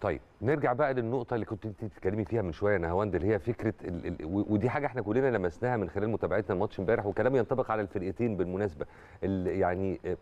طيب نرجع بقى للنقطه اللي كنت انت بتتكلمي فيها من شويه يا نهاوند اللي هي فكره ال ال ودي حاجه احنا كلنا لمسناها من خلال متابعتنا الماتش امبارح وكلام ينطبق على الفرقتين بالمناسبه يعني آه،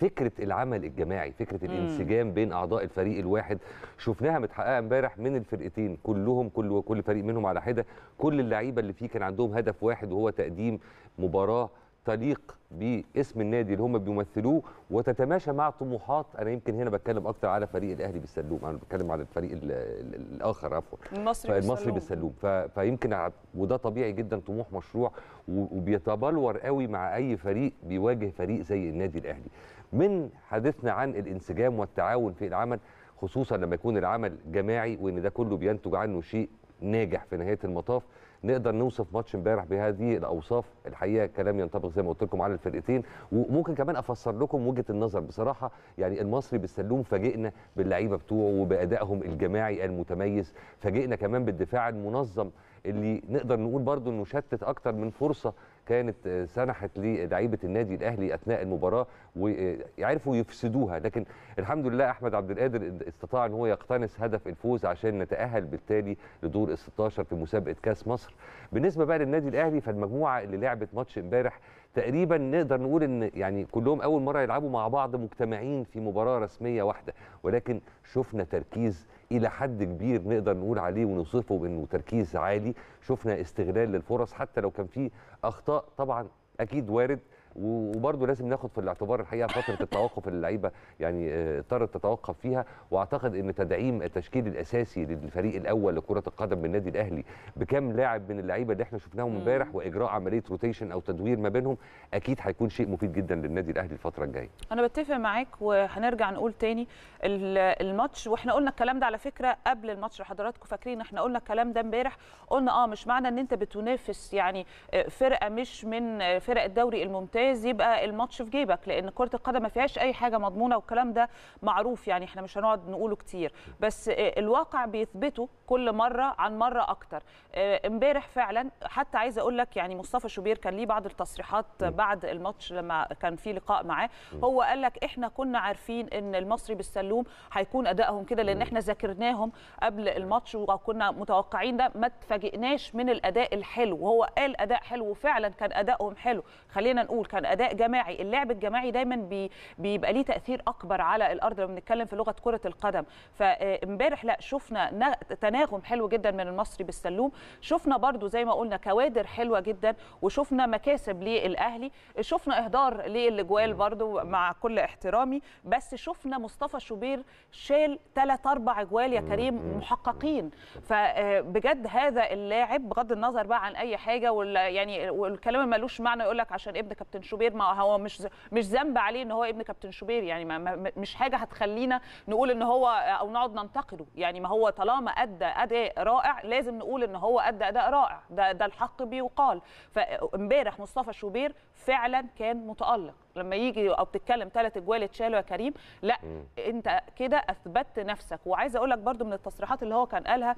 فكره العمل الجماعي فكره الانسجام بين اعضاء الفريق الواحد شفناها متحققه امبارح من الفرقتين كلهم كل كل فريق منهم على حده كل اللعيبه اللي فيه كان عندهم هدف واحد وهو تقديم مباراه تليق باسم النادي اللي هم بيمثلوه وتتماشى مع طموحات انا يمكن هنا بتكلم اكتر على فريق الاهلي بالسلوم انا بتكلم على الفريق الاخر عفوا المصري المصري بالسلوم ف... فيمكن وده طبيعي جدا طموح مشروع وبيتبلور قوي مع اي فريق بيواجه فريق زي النادي الاهلي من حديثنا عن الانسجام والتعاون في العمل خصوصا لما يكون العمل جماعي وان ده كله بينتج عنه شيء ناجح في نهايه المطاف نقدر نوصف ماتش امبارح بهذه الاوصاف الحقيقه كلام ينطبق زي ما قلت لكم على الفرقتين وممكن كمان افسر لكم وجهه النظر بصراحه يعني المصري بالسلوم فاجئنا باللعيبه بتوعه وبادائهم الجماعي المتميز فاجئنا كمان بالدفاع المنظم اللي نقدر نقول برضو انه شتت اكتر من فرصه كانت آه، سنحت للعيبه النادي الاهلي اثناء المباراه وعرفوا آه، يفسدوها لكن الحمد لله احمد عبد القادر استطاع ان هو يقتنص هدف الفوز عشان نتاهل بالتالي لدور ال 16 في مسابقه كاس مصر بالنسبه بقى للنادي الاهلي فالمجموعه اللي لعبت ماتش امبارح تقريبا نقدر نقول ان يعني كلهم اول مره يلعبوا مع بعض مجتمعين في مباراه رسميه واحده ولكن شفنا تركيز الى حد كبير نقدر نقول عليه ونوصفه بانه تركيز عالي شفنا استغلال للفرص حتى لو كان في اخطاء طبعا اكيد وارد وبرضه لازم ناخد في الاعتبار الحقيقه فتره التوقف اللعيبه يعني آه، اضطرت تتوقف فيها واعتقد ان تدعيم التشكيل الاساسي للفريق الاول لكره القدم بالنادي الاهلي بكم لاعب من اللعيبه اللي احنا شفناهم امبارح واجراء عمليه روتيشن او تدوير ما بينهم اكيد هيكون شيء مفيد جدا للنادي الاهلي الفتره الجايه. انا بتفق معاك وهنرجع نقول تاني الماتش واحنا قلنا الكلام ده على فكره قبل الماتش لحضراتكم فاكرين احنا قلنا الكلام ده امبارح قلنا اه مش معنى ان انت بتنافس يعني آه، فرقه مش من آه، فرق الدوري الممتاز ممتاز يبقى الماتش في جيبك لان كره القدم ما فيهاش اي حاجه مضمونه والكلام ده معروف يعني احنا مش هنقعد نقوله كتير بس آه، الواقع بيثبته كل مره عن مره اكتر آه، امبارح فعلا حتى عايزه اقول لك يعني مصطفى شوبير كان ليه بعض التصريحات بعد الماتش لما كان في لقاء معاه هو قال لك احنا كنا عارفين ان المصري بالسلوم هيكون ادائهم كده لان احنا ذاكرناهم قبل الماتش وكنا متوقعين ده ما اتفاجئناش من الاداء الحلو وهو قال اداء حلو وفعلا كان ادائهم حلو خلينا نقول كان اداء جماعي اللعب الجماعي دايما بي بيبقى ليه تاثير اكبر على الارض لما بنتكلم في لغه كره القدم فامبارح آه، لا شفنا تناغم حلو جدا من المصري بالسلوم شفنا برضو زي ما قلنا كوادر حلوه جدا وشفنا مكاسب للاهلي شفنا اهدار للاجوال برضو مع كل احترامي بس شفنا مصطفى شوبير شال ثلاث اربع اجوال يا كريم محققين فبجد آه، هذا اللاعب بغض النظر بقى عن اي حاجه ولا يعني والكلام ملوش معنى يقول لك عشان ابن كابتن كابتن شوبير ما هو مش مش ذنب عليه ان هو ابن كابتن شوبير يعني ما مش حاجه هتخلينا نقول ان هو او نقعد ننتقده يعني ما هو طالما ادى اداء رائع لازم نقول ان هو ادى اداء رائع ده ده الحق بيقال فامبارح مصطفى شوبير فعلا كان متالق لما يجي او بتتكلم ثلاث اجوال اتشالوا يا كريم لا م. انت كده اثبتت نفسك وعايزه اقول لك برده من التصريحات اللي هو كان قالها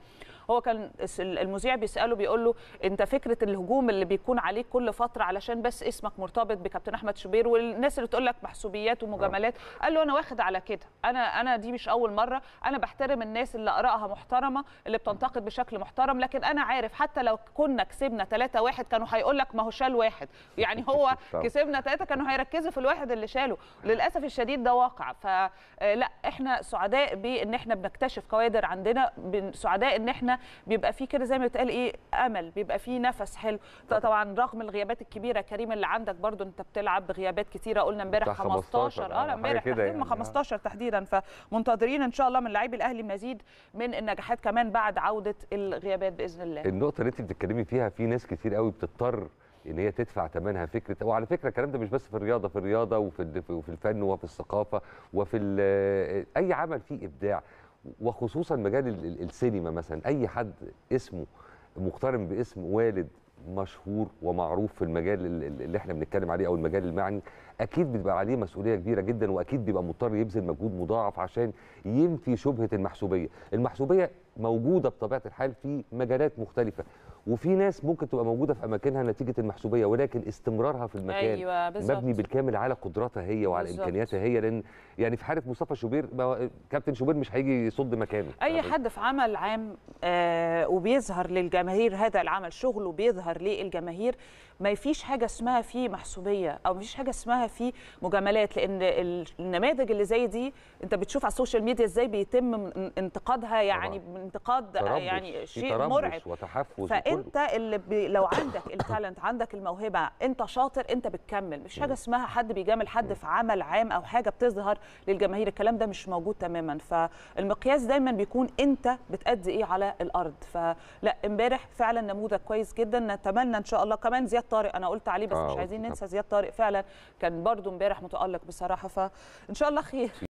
هو كان المذيع بيساله بيقول له انت فكره الهجوم اللي بيكون عليك كل فتره علشان بس اسمك مرتبط بكابتن احمد شوبير والناس اللي تقول لك محسوبيات ومجاملات آه. قال له انا واخد على كده انا انا دي مش اول مره انا بحترم الناس اللي ارائها محترمه اللي بتنتقد بشكل محترم لكن انا عارف حتى لو كنا كسبنا 3 1 كانوا هيقول لك ما هو شال واحد يعني هو كسبنا 3 كانوا هيركزوا للاسف الواحد اللي شاله للاسف الشديد ده واقع فلا آه، احنا سعداء بان احنا بنكتشف كوادر عندنا سعداء ان احنا بيبقى في كده زي ما بيتقال ايه امل بيبقى في نفس حلو طبعا رغم الغيابات الكبيره كريم اللي عندك برده انت بتلعب بغيابات كتيره قلنا امبارح 15 آه،, اه امبارح يعني 15 آه. تحديدا فمنتظرين ان شاء الله من لاعبي الاهلي مزيد من النجاحات كمان بعد عوده الغيابات باذن الله النقطه اللي انت بتتكلمي فيها في ناس كتير قوي بتضطر ان هي تدفع ثمنها فكره وعلى فكره الكلام ده مش بس في الرياضه في الرياضه وفي وفي الفن وفي الثقافه وفي اي عمل فيه ابداع وخصوصا مجال السينما مثلا اي حد اسمه مقترن باسم والد مشهور ومعروف في المجال اللي احنا بنتكلم عليه او المجال المعني اكيد بيبقى عليه مسؤوليه كبيره جدا واكيد بيبقى مضطر يبذل مجهود مضاعف عشان ينفي شبهه المحسوبيه المحسوبيه موجوده بطبيعه الحال في مجالات مختلفه وفي ناس ممكن تبقى موجوده في اماكنها نتيجه المحسوبيه ولكن استمرارها في المكان أيوة مبني بالكامل على قدراتها هي وعلى بالزبط. امكانياتها هي لان يعني في حاله مصطفى شوبير كابتن شوبير مش هيجي يصد مكانه اي حد في عمل عام آه وبيظهر للجماهير هذا العمل شغله بيظهر للجماهير ما فيش حاجه اسمها فيه محسوبيه او ما فيش حاجه اسمها فيه مجاملات لان النماذج اللي زي دي انت بتشوف على السوشيال ميديا ازاي بيتم انتقادها يعني طبعا. انتقاد آه، يعني شيء مرعب وتحفز فانت اللي بي لو عندك التالنت عندك الموهبه انت شاطر انت بتكمل مش حاجه اسمها حد بيجامل حد في عمل عام او حاجه بتظهر للجماهير الكلام ده مش موجود تماما فالمقياس دايما بيكون انت بتأدي ايه على الارض فلا امبارح فعلا نموذج كويس جدا نتمنى ان شاء الله كمان زياد طارق انا قلت عليه بس آه مش عايزين ننسى زياد طارق فعلا كان برده امبارح متالق بصراحه فان شاء الله خير